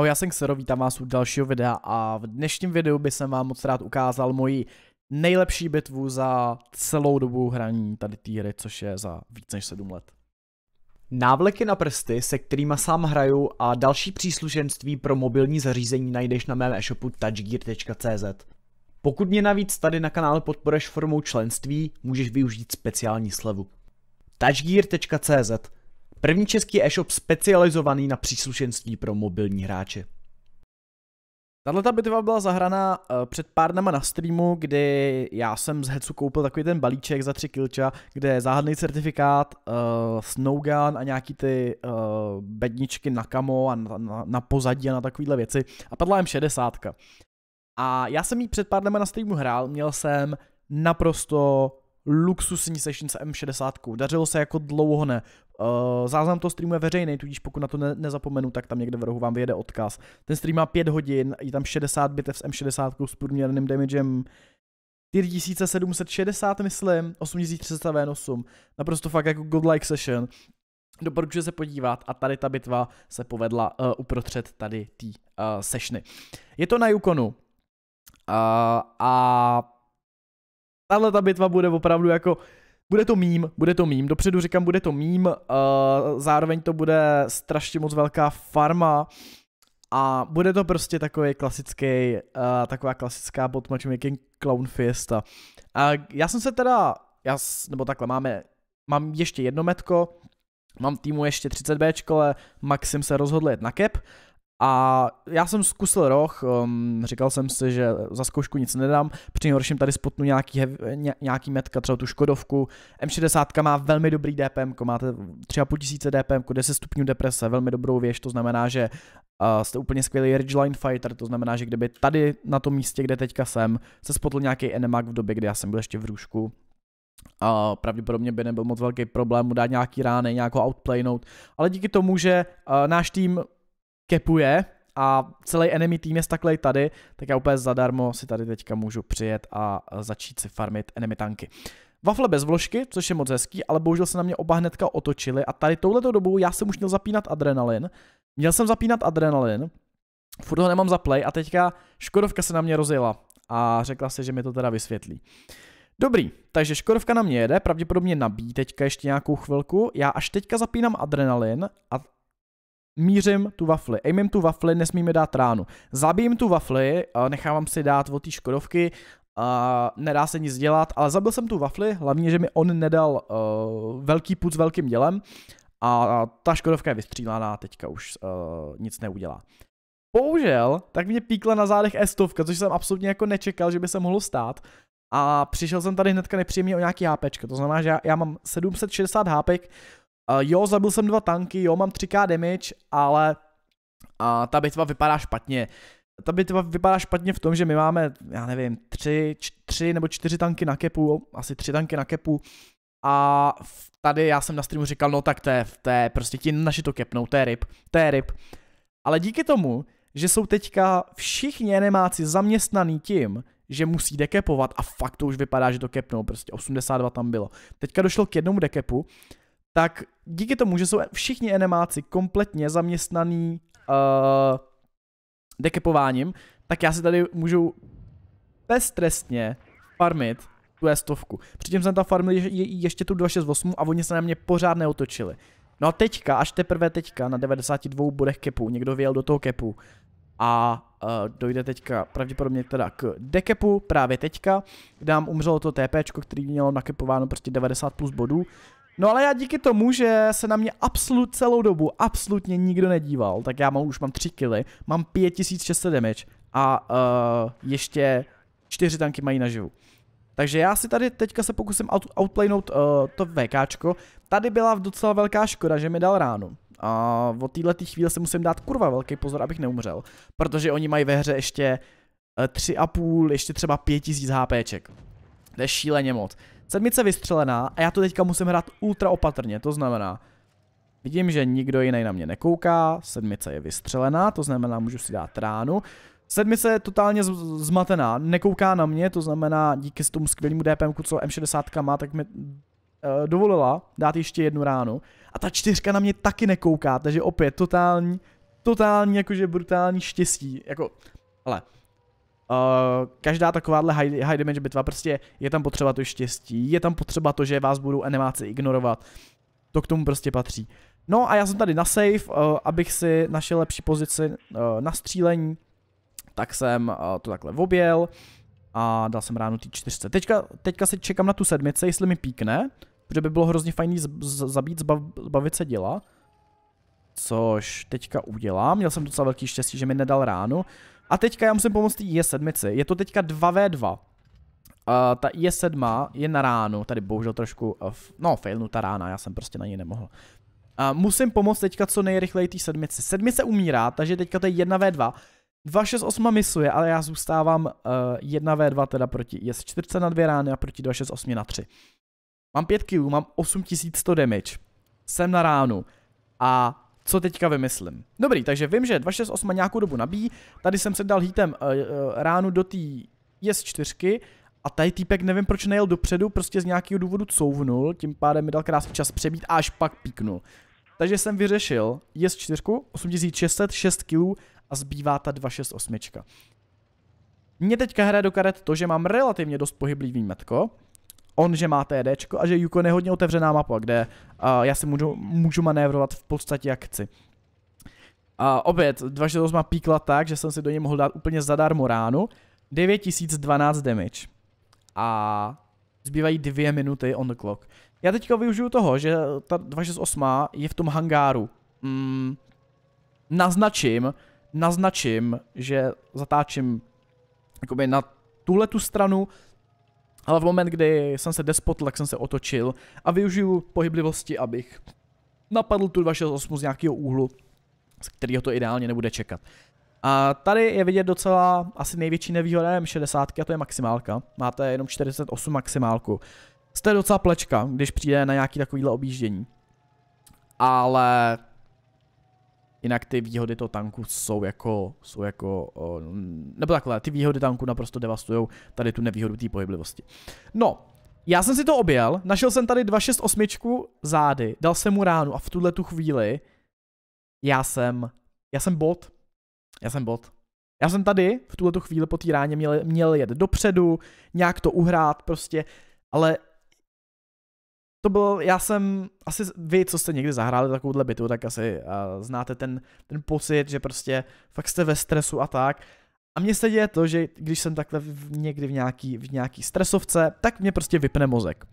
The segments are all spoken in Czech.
Ahoj, já jsem Xero, vítám vás u dalšího videa a v dnešním videu bych jsem vám moc rád ukázal moji nejlepší bitvu za celou dobu hraní tady té hry, což je za víc než 7 let. Návleky na prsty, se kterými sám hraju a další příslušenství pro mobilní zařízení najdeš na mém e-shopu touchgear.cz. Pokud mě navíc tady na kanále podporeš formou členství, můžeš využít speciální slevu. touchgear.cz První český e-shop specializovaný na příslušenství pro mobilní hráče. Tahle bitva byla zahraná eh, před pár dnama na streamu, kdy já jsem z Hecu koupil takový ten balíček za 3 kilča, kde je záhadný certifikát, uh, Snowgun a nějaký ty uh, bedničky na kamo a na, na, na pozadí a na takovéhle věci. A padla M60. A já jsem jí před pár dnama na streamu hrál, měl jsem naprosto luxusní session s M60. Dařilo se jako dlouho ne. Eh, záznam to streamu je veřejný, tudíž pokud na to ne- nezapomenu, tak tam někde v rohu vám vyjede odkaz. Ten stream má 5 hodin, je tam 60 bitev s M60 s průměrným damagem 4760, myslím, 8308. Naprosto fakt jako godlike session. Doporučuji se podívat a tady ta bitva se povedla uh, uprostřed tady té uh, eh, sešny. Je to na Yukonu uh, a tahle ta bitva bude opravdu jako, bude to mím, bude to mím, dopředu říkám, bude to mím, uh, zároveň to bude strašně moc velká farma a bude to prostě takový klasický, uh, taková klasická bot matchmaking clown fiesta. Uh, já jsem se teda, já, nebo takhle, máme, mám ještě jedno metko, mám týmu ještě 30 b ale Maxim se rozhodl jet na cap a já jsem zkusil roh, um, říkal jsem si, že za zkoušku nic nedám, při horším tady spotnu nějaký, hev, ně, nějaký metka, třeba tu Škodovku. M60 má velmi dobrý DPM, máte 3500 DPM, 10 stupňů deprese, velmi dobrou věž, to znamená, že uh, jste úplně skvělý Ridgeline Fighter, to znamená, že kdyby tady na tom místě, kde teďka jsem, se spotl nějaký enemak v době, kdy já jsem byl ještě v růžku, a uh, pravděpodobně by nebyl moc velký problém mu dát nějaký rány, nějakou outplaynout, ale díky tomu, že uh, náš tým kepuje a celý enemy tým je takhle tady, tak já úplně zadarmo si tady teďka můžu přijet a začít si farmit enemy tanky. Wafle bez vložky, což je moc hezký, ale bohužel se na mě oba hnedka otočili a tady touhletou dobou já jsem už měl zapínat adrenalin. Měl jsem zapínat adrenalin, furt ho nemám za play a teďka Škodovka se na mě rozjela a řekla se, že mi to teda vysvětlí. Dobrý, takže Škodovka na mě jede, pravděpodobně nabíjí teďka ještě nějakou chvilku. Já až teďka zapínám adrenalin a mířím tu wafli, aimím tu wafli, nesmíme dát ránu. Zabijím tu wafli, nechávám si dát od té škodovky, a nedá se nic dělat, ale zabil jsem tu wafli, hlavně, že mi on nedal uh, velký put s velkým dělem a ta škodovka je vystřílená, teďka už uh, nic neudělá. Bohužel, tak mě píkla na zádech estovka, což jsem absolutně jako nečekal, že by se mohlo stát. A přišel jsem tady hnedka nepříjemně o nějaký HP, to znamená, že já, já mám 760 HP, jo, zabil jsem dva tanky, jo, mám 3k damage, ale uh, ta bitva vypadá špatně. Ta bitva vypadá špatně v tom, že my máme, já nevím, tři, tři nebo čtyři tanky na kepu, asi tři tanky na kepu a tady já jsem na streamu říkal, no tak to je, to je prostě ti naši to kepnou, to je ryb, to je ryb. Ale díky tomu, že jsou teďka všichni enemáci zaměstnaný tím, že musí dekepovat a fakt to už vypadá, že to kepnou, prostě 82 tam bylo. Teďka došlo k jednomu dekepu tak díky tomu, že jsou všichni animáci kompletně zaměstnaný uh, dekepováním, tak já si tady můžu beztrestně farmit tu stovku. Předtím jsem tam farmil je, je, ještě tu 268 a oni se na mě pořád neotočili. No a teďka, až teprve teďka, na 92 bodech kepu, někdo vyjel do toho kepu a uh, dojde teďka pravděpodobně teda k dekepu právě teďka, kde nám umřelo to TP, který mělo nakepováno prostě 90 plus bodů No ale já díky tomu, že se na mě absolut celou dobu absolutně nikdo nedíval, tak já mám, už mám 3 kily, mám 5600 damage a uh, ještě 4 tanky mají naživu. Takže já si tady teďka se pokusím out, outplaynout uh, to VKčko. Tady byla docela velká škoda, že mi dal ránu. A od této chvíle se musím dát kurva velký pozor, abych neumřel. Protože oni mají ve hře ještě uh, eh, 3,5, ještě třeba 5000 HPček. To je šíleně moc. Sedmice vystřelená a já to teďka musím hrát ultra opatrně, to znamená, vidím, že nikdo jiný na mě nekouká, sedmice je vystřelená, to znamená, můžu si dát ránu. Sedmice je totálně zmatená, nekouká na mě, to znamená, díky tomu skvělému DPM, co M60 má, tak mi uh, dovolila dát ještě jednu ránu. A ta čtyřka na mě taky nekouká, takže opět totální, totální jakože brutální štěstí, jako, ale... Eh, každá takováhle high, high damage bitva, prostě je tam potřeba to štěstí, je tam potřeba to, že vás budou animáci ignorovat. To k tomu prostě patří. No a já jsem tady na save, uh, eh, abych si našel lepší pozici uh, na střílení, tak jsem uh, to takhle objel a dal jsem ránu ty čtyřce. Teďka, teďka se čekám na tu sedmice, jestli mi píkne, protože by bylo hrozně fajný z, z, zabít, zbav, zbavit se děla. Což teďka udělám, měl jsem docela velký štěstí, že mi nedal ránu. A teďka já musím pomoct té J7, je to teďka 2v2. Uh, ta je 7 je na ránu, tady bohužel trošku, uh, no failnu ta rána, já jsem prostě na ní nemohl. Uh, musím pomoct teďka co nejrychleji té sedmice. Sedmice umírá, takže teďka to je 1v2. 268 misuje, ale já zůstávám uh, eh, 1v2 teda proti je 4 na 2 rány a proti 268 na 3. Mám 5 kg, mám 8100 damage. Jsem na ránu. A co teďka vymyslím. Dobrý, takže vím, že 268 nějakou dobu nabíjí, tady jsem se dal hitem uh, eh, uh, eh, ránu do té jest 4 a tady týpek nevím proč nejel dopředu, prostě z nějakého důvodu couvnul, tím pádem mi dal krásný čas přebít a až pak píknul. Takže jsem vyřešil jest 4 8600, 6 kg a zbývá ta 268. Mě teďka hraje do karet to, že mám relativně dost pohyblivý metko, on, že má TD a že Yukon je hodně otevřená mapa, kde uh, já si můžu, můžu manévrovat v podstatě jak chci. A opět, 2.6.8 má píkla tak, že jsem si do něj mohl dát úplně zadarmo ránu. 9012 damage. A zbývají dvě minuty on the clock. Já teďka využiju toho, že ta 268 je v tom hangáru. Mm, naznačím, naznačím, že zatáčím jakoby na tuhle tu stranu ale v moment, kdy jsem se despotl, tak jsem se otočil a využiju pohyblivosti, abych napadl tu 268 z nějakého úhlu, z kterého to ideálně nebude čekat. A tady je vidět docela asi největší nevýhoda M60 a to je maximálka. Máte jenom 48 maximálku. Jste docela plečka, když přijde na nějaký takovýhle objíždění. Ale Jinak ty výhody toho tanku jsou jako, jsou jako, nebo takhle, ty výhody tanku naprosto devastují tady tu nevýhodu té pohyblivosti. No, já jsem si to objel, našel jsem tady 268 zády, dal jsem mu ránu a v tuhle tu chvíli já jsem, já jsem bot, já jsem bot. Já jsem tady v tuhle tu chvíli po té ráně měl, měl jet dopředu, nějak to uhrát prostě, ale to byl, já jsem, asi vy, co jste někdy zahráli takovouhle bitu, tak asi uh, znáte ten, ten pocit, že prostě fakt jste ve stresu a tak. A mně se děje to, že když jsem takhle v, někdy v nějaký, v nějaký stresovce, tak mě prostě vypne mozek.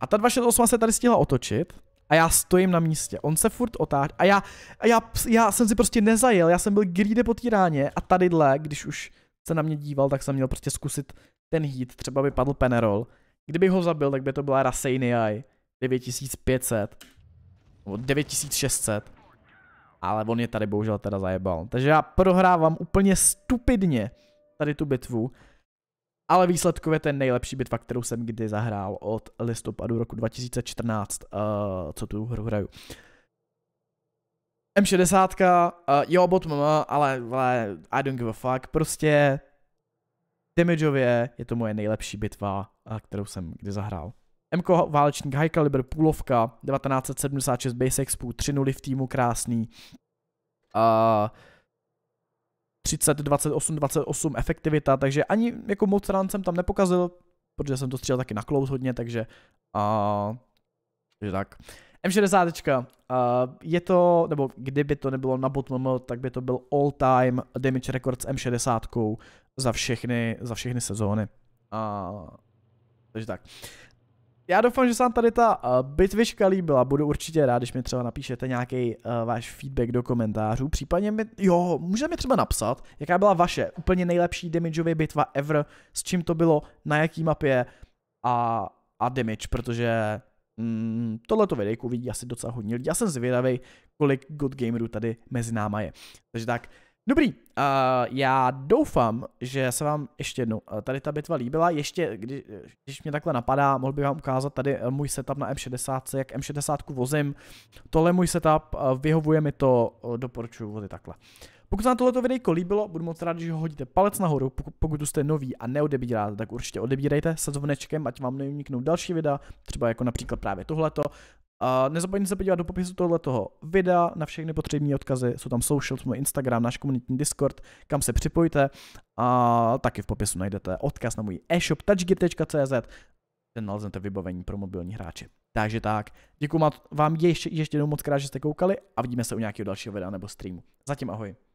A ta 268 se tady stihla otočit a já stojím na místě. On se furt otáčí a já, a já, já jsem si prostě nezajel, já jsem byl greedy po týráně a tadyhle, když už se na mě díval, tak jsem měl prostě zkusit ten hit, třeba by padl Penerol Kdybych ho zabil, tak by to byla AI 9500. Nebo 9600. Ale on je tady bohužel teda zajebal. Takže já prohrávám úplně stupidně tady tu bitvu. Ale výsledkově to je nejlepší bitva, kterou jsem kdy zahrál od listopadu roku 2014, uh, eh, co tu hru hraju. M60, uh, eh, jo, bot mama, ale, ale I don't give a fuck, prostě Damageově je to moje nejlepší bitva, eh, kterou jsem kdy zahrál. MK válečník High Caliber Půlovka 1976 Base Expo 3 v týmu krásný. Uh, 30, 28, 28 efektivita, takže ani jako moc rán jsem tam nepokazil, protože jsem to střílel taky na close hodně, takže, uh, takže tak. M60, uh, eh, je to, nebo kdyby to nebylo na bot tak by to byl all time damage record s M60, za všechny, za všechny sezóny. A, takže tak. Já doufám, že se vám tady ta uh, bitvička líbila. Budu určitě rád, když mi třeba napíšete nějaký uh, váš feedback do komentářů. Případně mi, jo, mi třeba napsat, jaká byla vaše úplně nejlepší damageově bitva ever, s čím to bylo, na jaký mapě a, a damage, protože mm, tohleto videjku vidí asi docela hodně lidí. Já jsem zvědavý, kolik good gamerů tady mezi náma je. Takže tak, Dobrý, uh, já doufám, že se vám ještě jednou eh, tady ta bitva líbila. Ještě, když, když mě takhle napadá, mohl bych vám ukázat tady eh, můj setup na M60, jak M60 vozím. Tohle je můj setup, eh, vyhovuje mi to, doporučuji vozit takhle. Pokud se vám tohleto videjko líbilo, budu moc rád, že ho hodíte palec nahoru. Pokud, pokud jste nový a neodebíráte, tak určitě odebírejte se zvonečkem, ať vám neuniknou další videa, třeba jako například právě tohleto. A nezapomeňte se podívat do popisu tohoto videa na všechny potřební odkazy, jsou tam social, můj Instagram, náš komunitní Discord, kam se připojte a taky v popisu najdete odkaz na můj e-shop touchgear.cz, ten naleznete vybavení pro mobilní hráče. Takže tak, děkuji vám ještě, ještě jednou moc krát, že jste koukali a vidíme se u nějakého dalšího videa nebo streamu. Zatím ahoj.